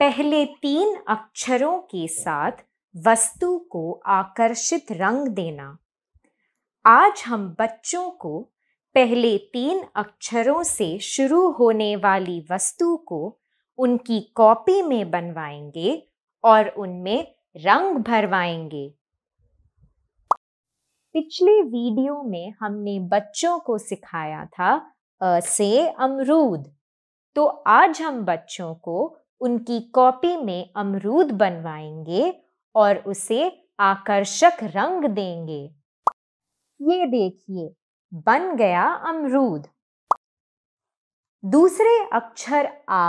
पहले तीन अक्षरों के साथ वस्तु को आकर्षित रंग देना आज हम बच्चों को पहले तीन अक्षरों से शुरू होने वाली वस्तु को उनकी कॉपी में बनवाएंगे और उनमें रंग भरवाएंगे पिछले वीडियो में हमने बच्चों को सिखाया था अ से अमरूद तो आज हम बच्चों को उनकी कॉपी में अमरूद बनवाएंगे और उसे आकर्षक रंग देंगे ये देखिए बन गया अमरूद दूसरे अक्षर आ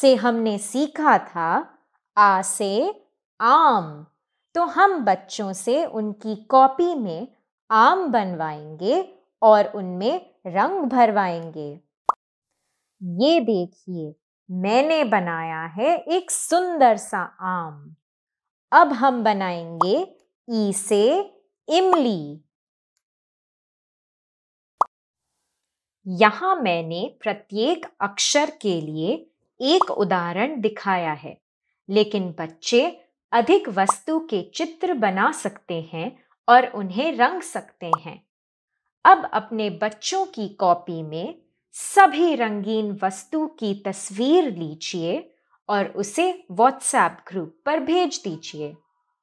से हमने सीखा था आ से आम तो हम बच्चों से उनकी कॉपी में आम बनवाएंगे और उनमें रंग भरवाएंगे ये देखिए मैंने बनाया है एक सुंदर सा आम अब हम बनाएंगे ई से इमली यहां मैंने प्रत्येक अक्षर के लिए एक उदाहरण दिखाया है लेकिन बच्चे अधिक वस्तु के चित्र बना सकते हैं और उन्हें रंग सकते हैं अब अपने बच्चों की कॉपी में सभी रंगीन वस्तु की तस्वीर लीजिए और उसे व्हाट्सएप ग्रुप पर भेज दीजिए